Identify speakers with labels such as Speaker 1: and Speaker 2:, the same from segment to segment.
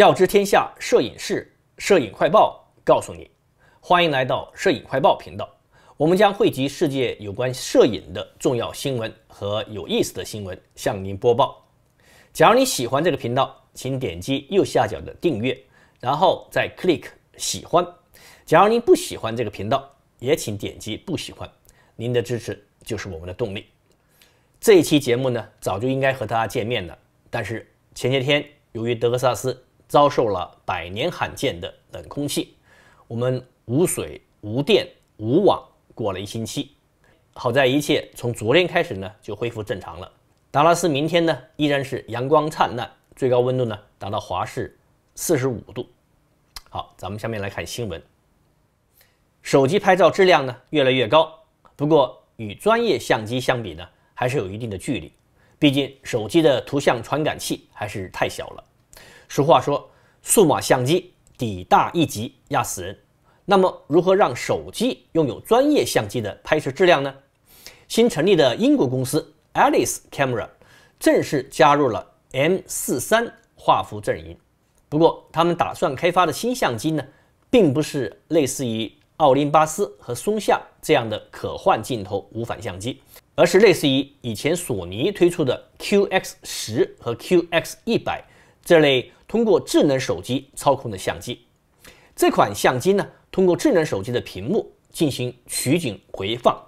Speaker 1: 要知天下摄影事，摄影快报告诉你。欢迎来到摄影快报频道，我们将汇集世界有关摄影的重要新闻和有意思的新闻向您播报。假如你喜欢这个频道，请点击右下角的订阅，然后再 click 喜欢。假如您不喜欢这个频道，也请点击不喜欢。您的支持就是我们的动力。这一期节目呢，早就应该和大家见面了，但是前些天由于德克萨斯。遭受了百年罕见的冷空气，我们无水、无电、无网，过了一星期。好在一切从昨天开始呢就恢复正常了。达拉斯明天呢依然是阳光灿烂，最高温度呢达到华氏四十五度。好，咱们下面来看新闻。手机拍照质量呢越来越高，不过与专业相机相比呢还是有一定的距离，毕竟手机的图像传感器还是太小了。俗话说：“数码相机底大一级压死人。”那么，如何让手机拥有专业相机的拍摄质量呢？新成立的英国公司 Alice Camera 正式加入了 M 四三画幅阵营。不过，他们打算开发的新相机呢，并不是类似于奥林巴斯和松下这样的可换镜头无反相机，而是类似于以前索尼推出的 QX 十和 QX 一百。这类通过智能手机操控的相机，这款相机呢，通过智能手机的屏幕进行取景回放。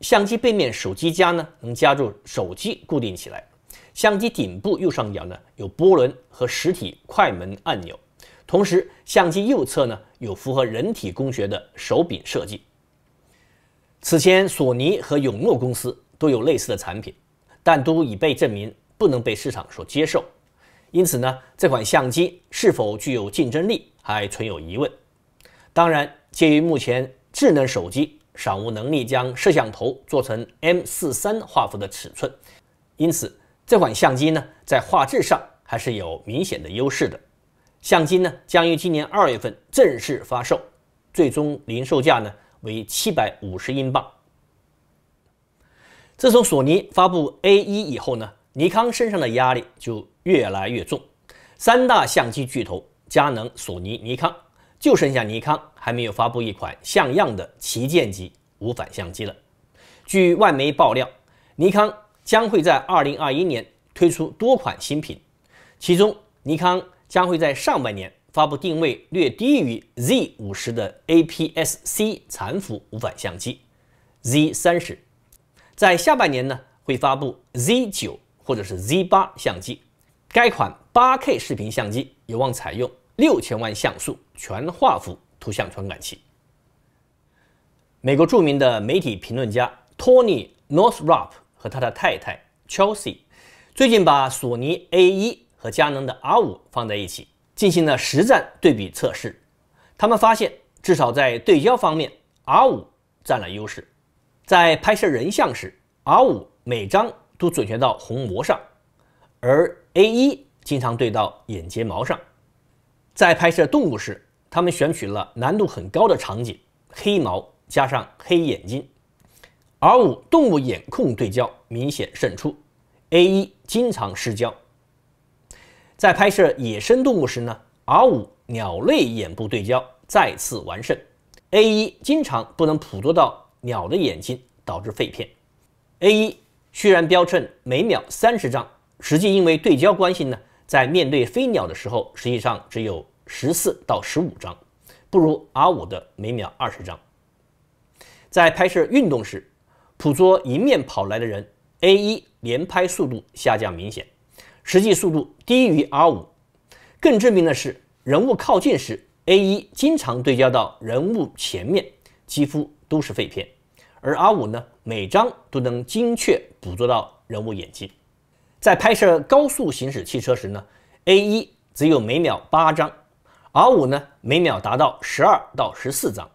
Speaker 1: 相机背面手机夹呢，能夹住手机固定起来。相机顶部右上角呢，有波轮和实体快门按钮。同时，相机右侧呢，有符合人体工学的手柄设计。此前，索尼和永诺公司都有类似的产品，但都已被证明不能被市场所接受。因此呢，这款相机是否具有竞争力还存有疑问。当然，鉴于目前智能手机尚无能力将摄像头做成 M 四三画幅的尺寸，因此这款相机呢，在画质上还是有明显的优势的。相机呢，将于今年二月份正式发售，最终零售价呢为七百五十英镑。自从索尼发布 A 一以后呢？尼康身上的压力就越来越重，三大相机巨头佳能、索尼、尼康，就剩下尼康还没有发布一款像样的旗舰级无反相机了。据外媒爆料，尼康将会在2021年推出多款新品，其中尼康将会在上半年发布定位略低于 Z50 的 APS-C 残幅无反相机 Z30，在下半年呢会发布 Z9。或者是 Z 八相机，该款 8K 视频相机有望采用六千万像素全画幅图像传感器。美国著名的媒体评论家 Tony Northrop 和他的太太 Chelsea 最近把索尼 A 一和佳能的 R 五放在一起进行了实战对比测试，他们发现，至少在对焦方面，R 五占了优势。在拍摄人像时，R 五每张都准确到虹膜上，而 A 一经常对到眼睫毛上。在拍摄动物时，他们选取了难度很高的场景：黑毛加上黑眼睛。R 五动物眼控对焦明显胜出，A 一经常失焦。在拍摄野生动物时呢，R 五鸟类眼部对焦再次完胜，A 一经常不能捕捉到鸟的眼睛，导致废片。A 一。虽然标称每秒三十张，实际因为对焦关系呢，在面对飞鸟的时候，实际上只有十四到十五张，不如 R 五的每秒二十张。在拍摄运动时，捕捉迎面跑来的人，A 一连拍速度下降明显，实际速度低于 R 五。更致命的是，人物靠近时，A 一经常对焦到人物前面，几乎都是废片。而 R 五呢，每张都能精确捕捉到人物眼睛。在拍摄高速行驶汽车时呢，A 一只有每秒八张，R 五呢每秒达到十二到十四张。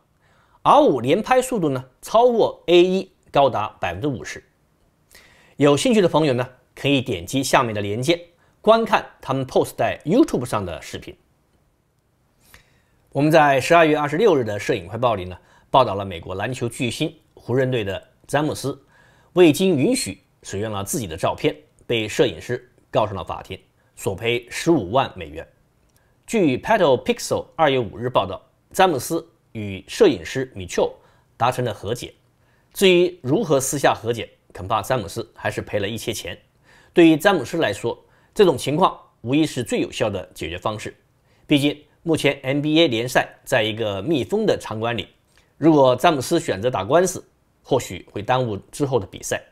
Speaker 1: R 五连拍速度呢超过 A 一，高达百分之五十。有兴趣的朋友呢，可以点击下面的链接观看他们 post 在 YouTube 上的视频。我们在十二月二十六日的摄影快报里呢，报道了美国篮球巨星。湖人队的詹姆斯未经允许使用了自己的照片，被摄影师告上了法庭，索赔十五万美元。据《Petal Pixel》二月五日报道，詹姆斯与摄影师米丘达成了和解。至于如何私下和解，恐怕詹姆斯还是赔了一些钱。对于詹姆斯来说，这种情况无疑是最有效的解决方式。毕竟，目前 NBA 联赛在一个密封的场馆里，如果詹姆斯选择打官司，或许会耽误之后的比赛。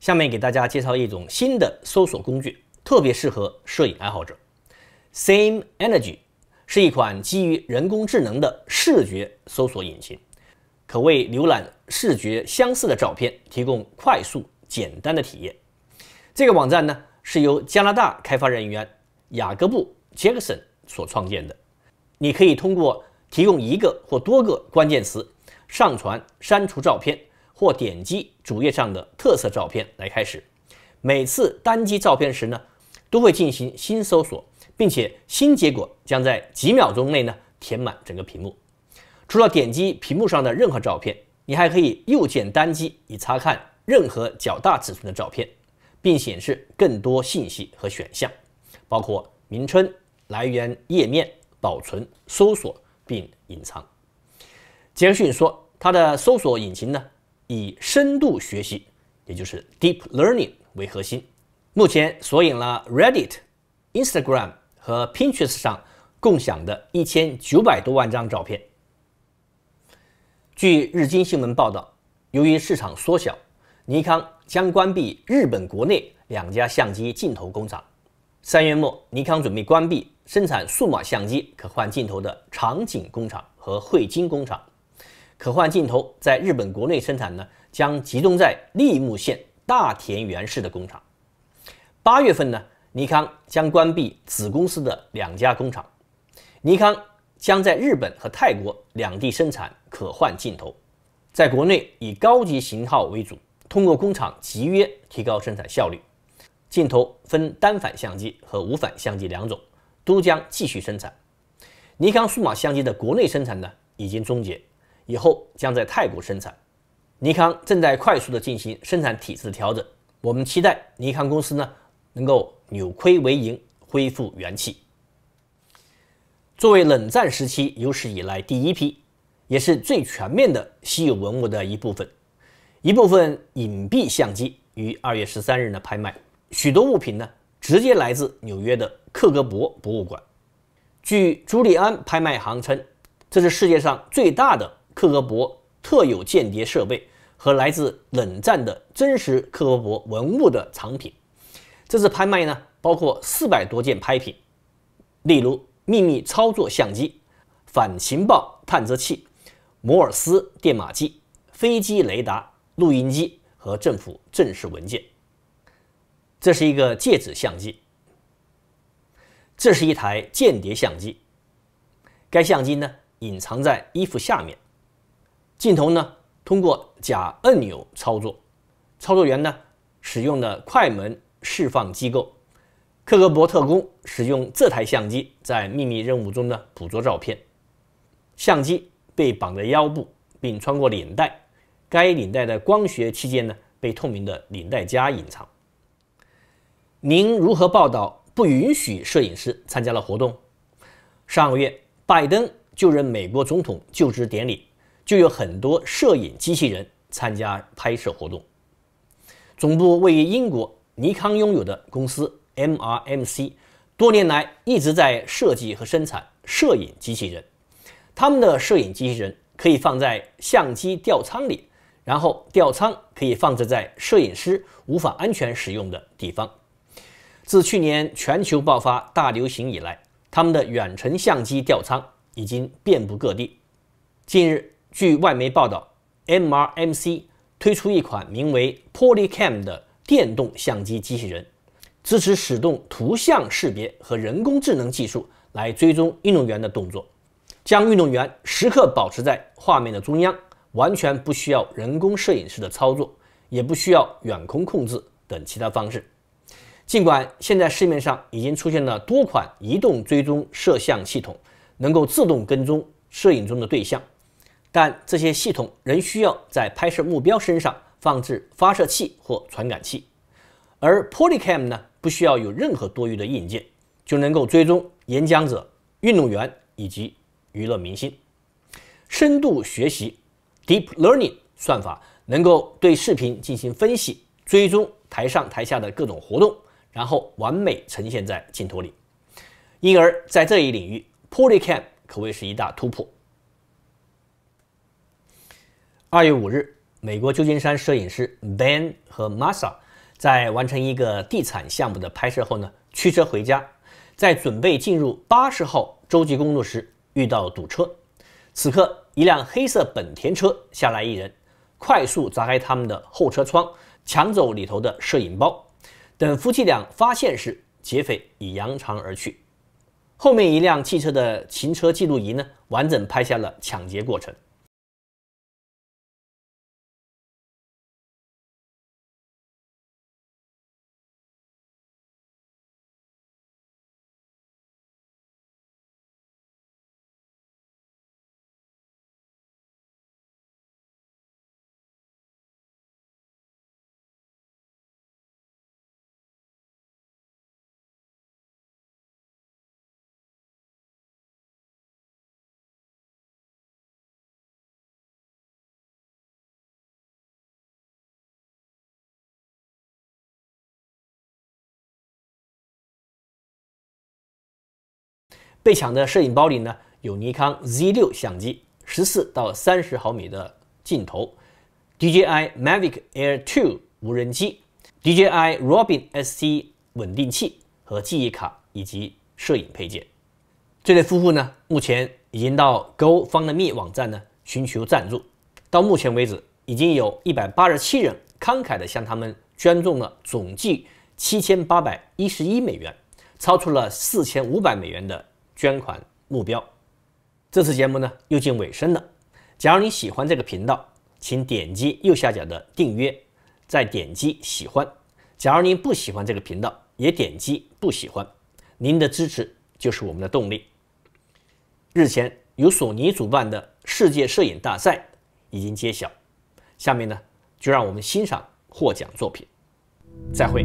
Speaker 1: 下面给大家介绍一种新的搜索工具，特别适合摄影爱好者。Same Energy 是一款基于人工智能的视觉搜索引擎，可为浏览视觉相似的照片提供快速简单的体验。这个网站呢是由加拿大开发人员雅各布·杰克森所创建的。你可以通过提供一个或多个关键词。上传、删除照片，或点击主页上的特色照片来开始。每次单击照片时呢，都会进行新搜索，并且新结果将在几秒钟内呢填满整个屏幕。除了点击屏幕上的任何照片，你还可以右键单击以查看任何较大尺寸的照片，并显示更多信息和选项，包括名称、来源、页面、保存、搜索并隐藏。杰克逊说。它的搜索引擎呢，以深度学习，也就是 deep learning 为核心，目前索引了 Reddit、Instagram 和 Pinterest 上共享的1900多万张照片。据日经新闻报道，由于市场缩小，尼康将关闭日本国内两家相机镜头工厂。三月末，尼康准备关闭生产数码相机可换镜头的场景工厂和汇金工厂。可换镜头在日本国内生产呢，将集中在立木县大田园市的工厂。八月份呢，尼康将关闭子公司的两家工厂。尼康将在日本和泰国两地生产可换镜头，在国内以高级型号为主，通过工厂集约提高生产效率。镜头分单反相机和无反相机两种，都将继续生产。尼康数码相机的国内生产呢，已经终结。以后将在泰国生产。尼康正在快速的进行生产体制的调整，我们期待尼康公司呢能够扭亏为盈，恢复元气。作为冷战时期有史以来第一批，也是最全面的稀有文物的一部分，一部分隐蔽相机于二月十三日呢拍卖，许多物品呢直接来自纽约的克格勃博物馆。据朱利安拍卖行称，这是世界上最大的。克格勃特有间谍设备和来自冷战的真实克格勃文物的藏品。这次拍卖呢，包括四百多件拍品，例如秘密操作相机、反情报探测器、摩尔斯电码机、飞机雷达、录音机和政府正式文件。这是一个戒指相机，这是一台间谍相机，该相机呢隐藏在衣服下面。镜头呢？通过假按钮操作，操作员呢？使用的快门释放机构。克格勃特工使用这台相机在秘密任务中呢捕捉照片。相机被绑在腰部，并穿过领带，该领带的光学器件呢被透明的领带夹隐藏。您如何报道不允许摄影师参加了活动？上个月，拜登就任美国总统就职典礼。就有很多摄影机器人参加拍摄活动。总部位于英国尼康拥有的公司 MRC，m 多年来一直在设计和生产摄影机器人。他们的摄影机器人可以放在相机吊舱里，然后吊舱可以放置在摄影师无法安全使用的地方。自去年全球爆发大流行以来，他们的远程相机吊舱已经遍布各地。近日，据外媒报道，M R M C 推出一款名为 PolyCam 的电动相机机器人，支持使动图像识别和人工智能技术来追踪运动员的动作，将运动员时刻保持在画面的中央，完全不需要人工摄影师的操作，也不需要远空控制等其他方式。尽管现在市面上已经出现了多款移动追踪摄像系统，能够自动跟踪摄影中的对象。但这些系统仍需要在拍摄目标身上放置发射器或传感器，而 PolyCam 呢，不需要有任何多余的硬件，就能够追踪演讲者、运动员以及娱乐明星。深度学习 （Deep Learning） 算法能够对视频进行分析，追踪台上台下的各种活动，然后完美呈现在镜头里。因而，在这一领域，PolyCam 可谓是一大突破。二月五日，美国旧金山摄影师 Ben 和 m a s a 在完成一个地产项目的拍摄后呢，驱车回家，在准备进入八十号洲际公路时遇到堵车。此刻，一辆黑色本田车下来一人，快速砸开他们的后车窗，抢走里头的摄影包。等夫妻俩发现时，劫匪已扬长而去。后面一辆汽车的行车记录仪呢，完整拍下了抢劫过程。被抢的摄影包里呢，有尼康 Z 六相机、十四到三十毫米的镜头、DJI Mavic Air Two 无人机、DJI Robin SC 稳定器和记忆卡以及摄影配件。这对夫妇呢，目前已经到 GoFundMe 网站呢寻求赞助，到目前为止，已经有一百八十七人慷慨地向他们捐赠了总计七千八百一十一美元，超出了四千五百美元的。捐款目标。这次节目呢又近尾声了。假如你喜欢这个频道，请点击右下角的订阅，再点击喜欢。假如您不喜欢这个频道，也点击不喜欢。您的支持就是我们的动力。日前由索尼主办的世界摄影大赛已经揭晓，下面呢就让我们欣赏获奖作品。再会。